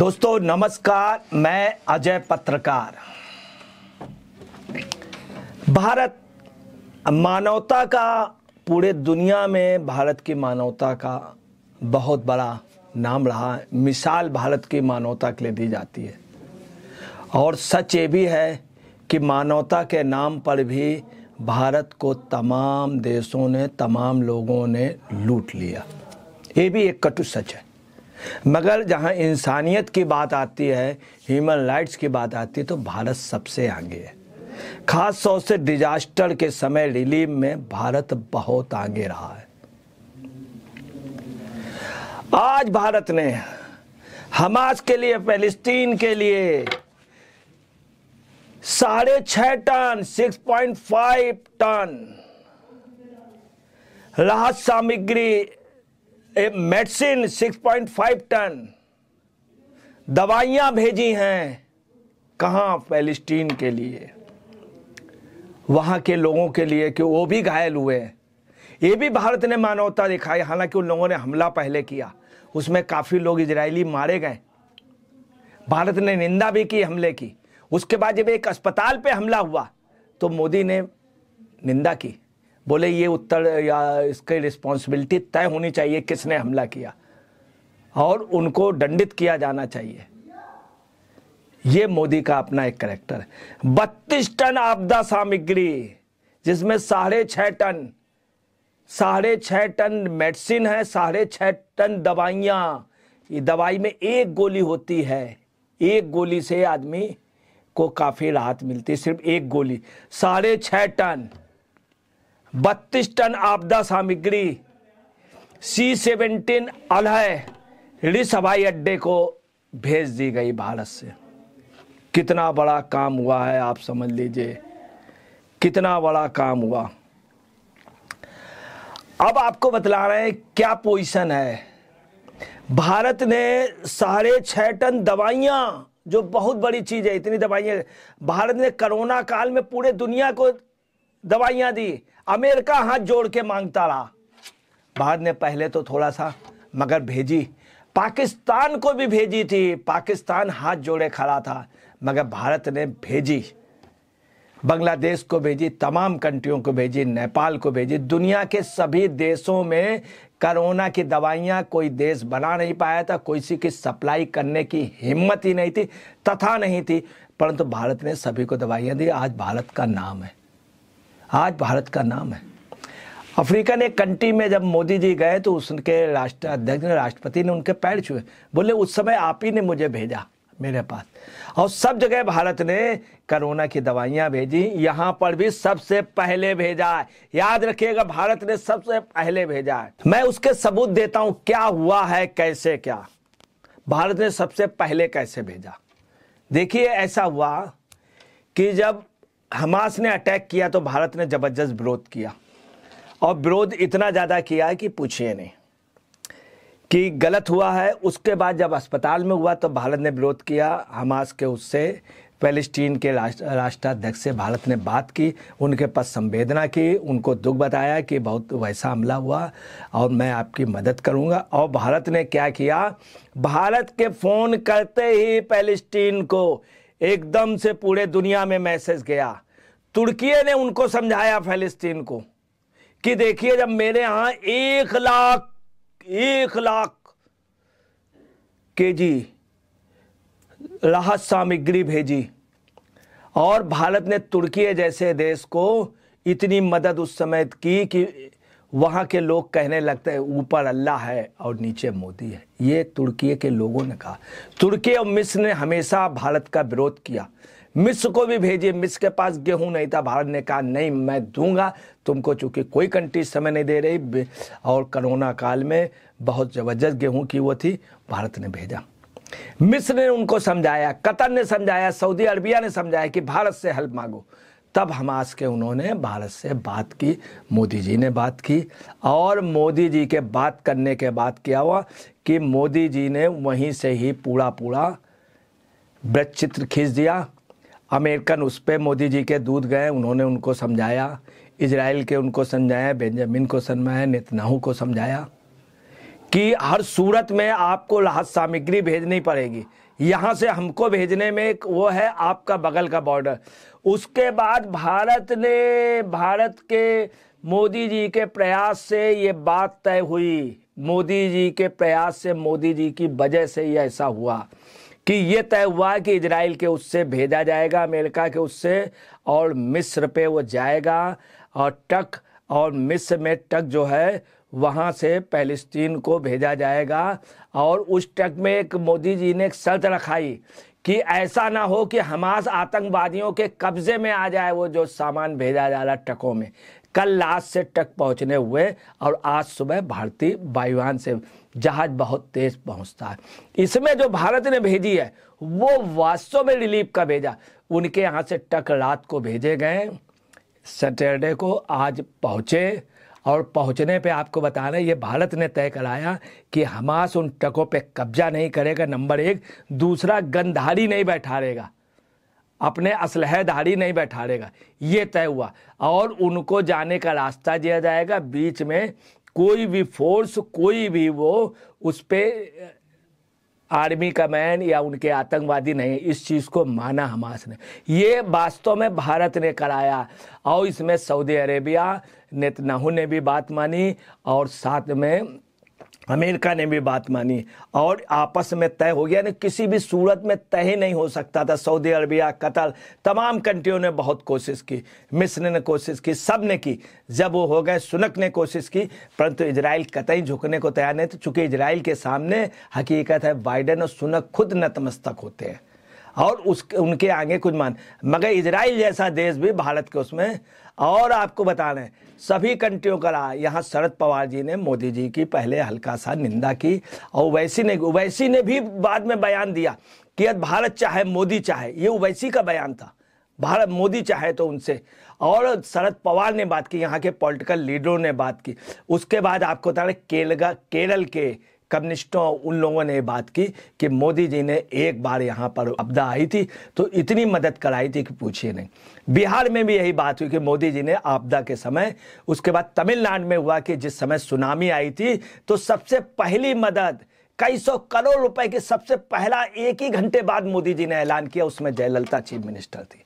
दोस्तों नमस्कार मैं अजय पत्रकार भारत मानवता का पूरे दुनिया में भारत की मानवता का बहुत बड़ा नाम रहा है मिसाल भारत की मानवता के लिए दी जाती है और सच ये भी है कि मानवता के नाम पर भी भारत को तमाम देशों ने तमाम लोगों ने लूट लिया ये भी एक कटु सच है मगर जहाँ इंसानियत की बात आती है ह्यूमन राइट्स की बात आती है तो भारत सबसे आगे है खास तौर से डिजास्टर के समय रिलीफ में भारत बहुत आगे रहा है आज भारत ने हमास के लिए फेलिस्तीन के लिए साढ़े छह ton six point five ton राहत सामग्री मेडिसिन 6.5 टन दवाइयां भेजी हैं कहा पैलेस्टीन के लिए वहां के लोगों के लिए कि वो भी घायल हुए हैं ये भी भारत ने मानवता दिखाई हालांकि उन लोगों ने हमला पहले किया उसमें काफ़ी लोग इजरायली मारे गए भारत ने निंदा भी की हमले की उसके बाद जब एक अस्पताल पे हमला हुआ तो मोदी ने निंदा की बोले ये उत्तर या इसकी रिस्पॉन्सिबिलिटी तय होनी चाहिए किसने हमला किया और उनको दंडित किया जाना चाहिए ये मोदी का अपना एक करेक्टर है बत्तीस टन आपदा सामग्री जिसमें साढ़े छह टन साढ़े छह टन मेडिसिन है साढ़े छह टन दवाइयां ये दवाई में एक गोली होती है एक गोली से आदमी को काफ़ी राहत मिलती है सिर्फ एक गोली साढ़े छह टन बत्तीस टन आपदा सामग्री सी सेवेंटीन अलह रिस हवाई अड्डे को भेज दी गई भारत से कितना बड़ा काम हुआ है आप समझ लीजिए कितना बड़ा काम हुआ अब आपको बतला रहे हैं क्या पोजीशन है भारत ने साढ़े छह टन दवाइयाँ जो बहुत बड़ी चीज़ है इतनी दवाइयाँ भारत ने कोरोना काल में पूरे दुनिया को दवाइयाँ दी अमेरिका हाथ जोड़ के मांगता रहा भारत ने पहले तो थोड़ा सा मगर भेजी पाकिस्तान को भी भेजी थी पाकिस्तान हाथ जोड़े खड़ा था मगर भारत ने भेजी बांग्लादेश को भेजी तमाम कंट्रियों को भेजी नेपाल को भेजी दुनिया के सभी देशों में कोरोना की दवाइयां कोई देश बना नहीं पाया था कोई सी की सप्लाई करने की हिम्मत ही नहीं थी तथा नहीं थी परंतु भारत ने सभी को दवाइयां दी आज भारत का नाम है आज भारत का नाम है अफ्रीकन एक कंट्री में जब मोदी जी गए तो उसके राष्ट्र अध्यक्ष ने राष्ट्रपति ने उनके पैर छुए बोले उस समय आप ही ने मुझे भेजा मेरे पास और सब जगह भारत ने कोरोना की दवाइयां भेजी यहाँ पर भी सबसे पहले भेजा है याद रखिएगा भारत ने सबसे पहले भेजा है मैं उसके सबूत देता हूँ क्या हुआ है कैसे क्या भारत ने सबसे पहले कैसे भेजा देखिए ऐसा हुआ कि जब हमास ने अटैक किया तो भारत ने ज़बरदस्त विरोध किया और विरोध इतना ज़्यादा किया कि पूछिए नहीं कि गलत हुआ है उसके बाद जब अस्पताल में हुआ तो भारत ने विरोध किया हमास के उससे पैलेस्टीन के राष्ट्राध्यक्ष से भारत ने बात की उनके पास संवेदना की उनको दुख बताया कि बहुत वैसा हमला हुआ और मैं आपकी मदद करूंगा और भारत ने क्या किया भारत के फ़ोन करते ही पैलेस्टीन को एकदम से पूरे दुनिया में मैसेज गया तुर्की ने उनको समझाया फलस्तीन को कि देखिए जब मेरे यहां एक लाख एक लाख के जी राहत सामग्री भेजी और भारत ने तुर्की जैसे देश को इतनी मदद उस समय की कि वहाँ के लोग कहने लगते हैं ऊपर अल्लाह है और नीचे मोदी है ये तुर्की के लोगों ने कहा तुर्की और मिस्र ने हमेशा भारत का विरोध किया मिस्र को भी भेजिए मिस्र के पास गेहूं नहीं था भारत ने कहा नहीं मैं दूंगा तुमको चूंकि कोई कंट्री समय नहीं दे रही और कोरोना काल में बहुत ज़बरदस्त गेहूं की वो थी भारत ने भेजा मिस्र ने उनको समझाया कतर ने समझाया सऊदी अरबिया ने समझाया कि भारत से हेल्प मांगो तब हम आज के उन्होंने भारत से बात की मोदी जी ने बात की और मोदी जी के बात करने के बाद क्या हुआ कि मोदी जी ने वहीं से ही पूरा पूरा ब्रज चित्र खींच दिया अमेरिकन उस पर मोदी जी के दूध गए उन्होंने उनको समझाया इसराइल के उनको समझाया बेंजामिन को समझाया नितनाहू को समझाया कि हर सूरत में आपको राहत सामग्री भेजनी पड़ेगी यहाँ से हमको भेजने में एक वो है आपका बगल का बॉर्डर उसके बाद भारत ने भारत के मोदी जी के प्रयास से ये बात तय हुई मोदी जी के प्रयास से मोदी जी की वजह से ही ऐसा हुआ कि ये तय हुआ कि इजराइल के उससे भेजा जाएगा अमेरिका के उससे और मिस्र पे वो जाएगा और टक और मिस्र में टक जो है वहाँ से फलस्तीन को भेजा जाएगा और उस टक में एक मोदी जी ने एक शर्त रखाई कि ऐसा ना हो कि हमास आतंकवादियों के कब्जे में आ जाए वो जो सामान भेजा जा रहा ट्रकों में कल लाश से ट्रक पहुंचने हुए और आज सुबह भारतीय वायुवान से जहाज बहुत तेज पहुंचता है इसमें जो भारत ने भेजी है वो वास्तव में रिलीफ का भेजा उनके यहाँ से ट्रक रात को भेजे गए सैटरडे को आज पहुँचे और पहुंचने पे आपको बताना ये भारत ने तय कराया कि हमास उन टकों पे कब्जा नहीं करेगा नंबर एक दूसरा गंधारी नहीं बैठा रहेगा अपने असलहधारी नहीं बैठा रहेगा ये तय हुआ और उनको जाने का रास्ता दिया जाएगा बीच में कोई भी फोर्स कोई भी वो उस पर आर्मी मैन या उनके आतंकवादी नहीं इस चीज़ को माना हमास ने ये वास्तव में भारत ने कराया और इसमें सऊदी अरेबिया नेतनाहू ने भी बात मानी और साथ में अमेरिका ने भी बात मानी और आपस में तय हो गया यानी किसी भी सूरत में तय ही नहीं हो सकता था सऊदी अरबिया कतर तमाम कंट्रियों ने बहुत कोशिश की मिस्र ने कोशिश की सब ने की जब वो हो गए सुनक ने कोशिश की परंतु इसराइल कतई झुकने को तैयार नहीं थे चूँकि इसराइल के सामने हकीकत है बाइडन और सुनक खुद नतमस्तक होते हैं और उस उनके आगे कुछ मान मगर इसराइल जैसा देश भी भारत के उसमें और आपको बता रहे हैं सभी कंट्रियों का रहा यहाँ शरद पवार जी ने मोदी जी की पहले हल्का सा निंदा की और वैसी ने वैसी ने भी बाद में बयान दिया कि अब भारत चाहे मोदी चाहे ये वैसी का बयान था भारत मोदी चाहे तो उनसे और शरद पवार ने बात की यहाँ के पॉलिटिकल लीडरों ने बात की उसके बाद आपको बता रहे केलगा केरल के कम्युनिस्टों उन लोगों ने बात की कि मोदी जी ने एक बार यहाँ पर आपदा आई थी तो इतनी मदद कराई थी कि पूछिए नहीं बिहार में भी यही बात हुई कि मोदी जी ने आपदा के समय उसके बाद तमिलनाडु में हुआ कि जिस समय सुनामी आई थी तो सबसे पहली मदद कई सौ करोड़ रुपए की सबसे पहला एक ही घंटे बाद मोदी जी ने ऐलान किया उसमें जयललिता चीफ मिनिस्टर थी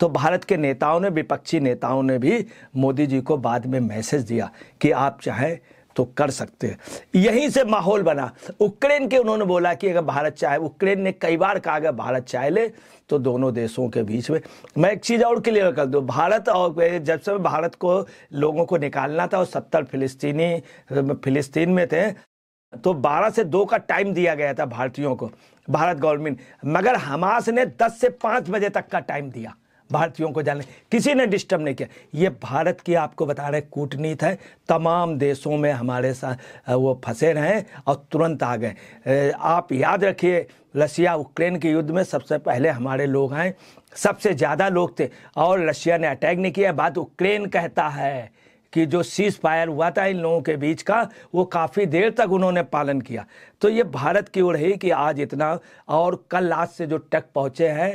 तो भारत के नेताओं ने विपक्षी नेताओं ने भी मोदी जी को बाद में मैसेज दिया कि आप चाहें तो कर सकते हैं यहीं से माहौल बना उक्रेन के उन्होंने बोला कि अगर भारत चाहे उक्रेन ने कई बार कहा अगर भारत चाहे ले तो दोनों देशों के बीच में मैं एक चीज़ और क्लियर कर दूँ भारत और जब से भारत को लोगों को निकालना था और सत्तर फिलिस्तीनी फिलिस्तीन में थे तो 12 से 2 का टाइम दिया गया था भारतीयों को भारत गवर्नमेंट मगर हमास ने 10 से 5 बजे तक का टाइम दिया भारतीयों को जाने किसी ने डिस्टर्ब नहीं किया ये भारत की आपको बता रहे कूटनीत है तमाम देशों में हमारे साथ वो फंसे रहे और तुरंत आ गए आप याद रखिए रशिया यूक्रेन के युद्ध में सबसे पहले हमारे लोग आए सबसे ज़्यादा लोग थे और रशिया ने अटैक नहीं किया बात यूक्रेन कहता है कि जो सीज फायर हुआ था इन लोगों के बीच का वो काफ़ी देर तक उन्होंने पालन किया तो ये भारत की ओर है कि आज इतना और कल आज से जो टक पहुँचे हैं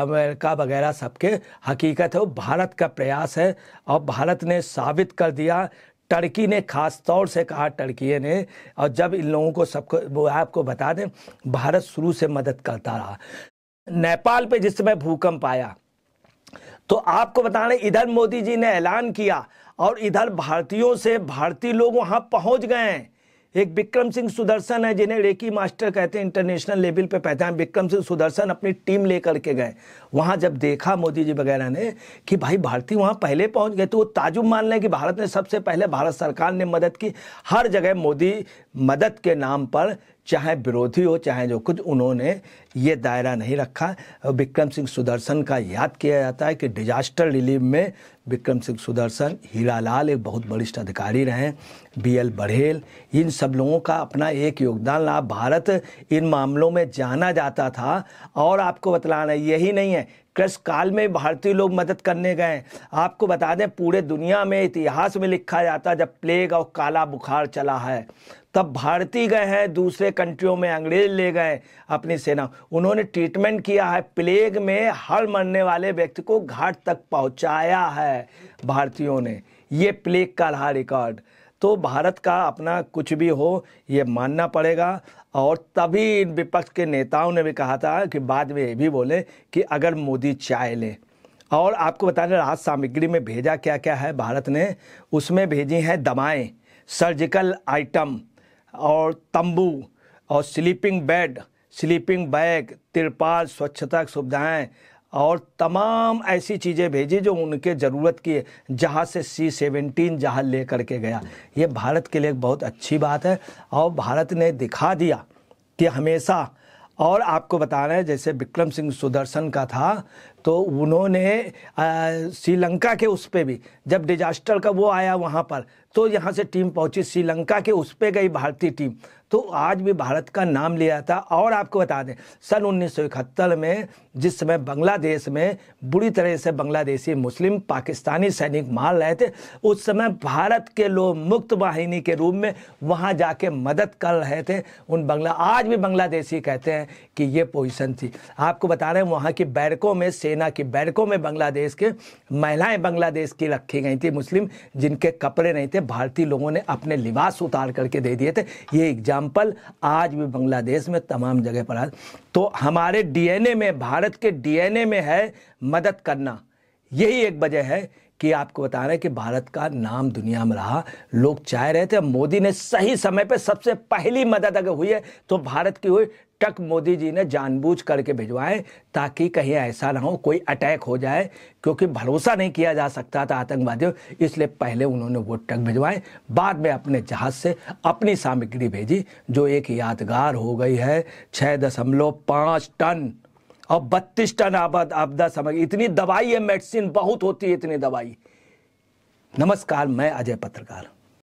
अमेरिका वगैरह सबके हकीकत है वो भारत का प्रयास है और भारत ने साबित कर दिया टर्की ने खास तौर से कहा टर्की ने और जब इन लोगों को सबको वो आपको बता दें भारत शुरू से मदद करता रहा नेपाल पे जिस समय भूकंप आया तो आपको बता रहे इधर मोदी जी ने ऐलान किया और इधर भारतीयों से भारतीय लोग वहाँ पहुँच गए हैं एक विक्रम सिंह सुदर्शन है जिन्हें रेकी मास्टर कहते हैं इंटरनेशनल लेवल पे पहचान विक्रम सिंह सुदर्शन अपनी टीम लेकर के गए वहाँ जब देखा मोदी जी वगैरह ने कि भाई भारतीय वहाँ पहले पहुँच गए तो वो ताजुब मान लें कि भारत ने सबसे पहले भारत सरकार ने मदद की हर जगह मोदी मदद के नाम पर चाहे विरोधी हो चाहे जो कुछ उन्होंने ये दायरा नहीं रखा विक्रम सिंह सुदर्शन का याद किया जाता है कि डिजास्टर रिलीफ में विक्रम सिंह सुदर्शन हीरा लाल एक बहुत वरिष्ठ अधिकारी रहे बी एल बढ़ेल इन सब लोगों का अपना एक योगदान रहा भारत इन मामलों में जाना जाता था और आपको बतलाना यही नहीं है कृष काल में भारतीय लोग मदद करने गए आपको बता दें पूरे दुनिया में इतिहास में लिखा जाता जब प्लेग और काला बुखार चला है तब भारतीय गए हैं दूसरे कंट्रियों में अंग्रेज ले गए अपनी सेना उन्होंने ट्रीटमेंट किया है प्लेग में हर मरने वाले व्यक्ति को घाट तक पहुंचाया है भारतीयों ने ये प्लेग का रहा रिकॉर्ड तो भारत का अपना कुछ भी हो ये मानना पड़ेगा और तभी इन विपक्ष के नेताओं ने भी कहा था कि बाद में ये भी बोले कि अगर मोदी चाय लें और आपको बता दें राहत सामग्री में भेजा क्या क्या है भारत ने उसमें भेजी हैं दवाएँ सर्जिकल आइटम और तंबू और स्लीपिंग बेड स्लीपिंग बैग तिरपाल स्वच्छता की सुविधाएँ और तमाम ऐसी चीज़ें भेजी जो उनके ज़रूरत की है जहाँ से सी सेवेंटीन जहाज ले करके गया ये भारत के लिए एक बहुत अच्छी बात है और भारत ने दिखा दिया कि हमेशा और आपको बता रहे हैं जैसे विक्रम सिंह सुदर्शन का था तो उन्होंने श्रीलंका के उस पर भी जब डिजास्टर का वो आया वहाँ पर तो यहाँ से टीम पहुँची श्रीलंका के उस पर गई भारतीय टीम तो आज भी भारत का नाम लिया था और आपको बता दें सन उन्नीस में जिस समय बांग्लादेश में बुरी तरह से बांग्लादेशी मुस्लिम पाकिस्तानी सैनिक मार रहे थे उस समय भारत के लोग मुक्त वाहिनी के रूप में वहाँ जाके मदद कर रहे थे उन बंगला आज भी बांग्लादेशी कहते हैं कि ये पोजिशन थी आपको बता रहे हैं वहाँ की बैरकों में सेना की बैरकों में बांग्लादेश के महिलाएं बांग्लादेश की रखी गई थी मुस्लिम जिनके कपड़े नहीं थे भारतीय लोगों ने अपने लिबास उतार करके दे दिए थे ये एग्जाम एग्जाम्पल आज भी बांग्लादेश में तमाम जगह पर आज तो हमारे डीएनए में भारत के डीएनए में है मदद करना यही एक वजह है कि आपको बता रहे हैं कि भारत का नाम दुनिया में रहा लोग चाह रहे थे मोदी ने सही समय पर सबसे पहली मदद अगर हुई है तो भारत की हुई टक मोदी जी ने जानबूझ करके भिजवाएं ताकि कहीं ऐसा ना हो कोई अटैक हो जाए क्योंकि भरोसा नहीं किया जा सकता था आतंकवादियों इसलिए पहले उन्होंने वो टक भिजवाएं बाद में अपने जहाज से अपनी सामग्री भेजी जो एक यादगार हो गई है छः दशमलव पाँच टन और बत्तीस टन आबाद आपदा समझ इतनी दवाई है मेडिसिन बहुत होती है इतनी दवाई नमस्कार मैं अजय पत्रकार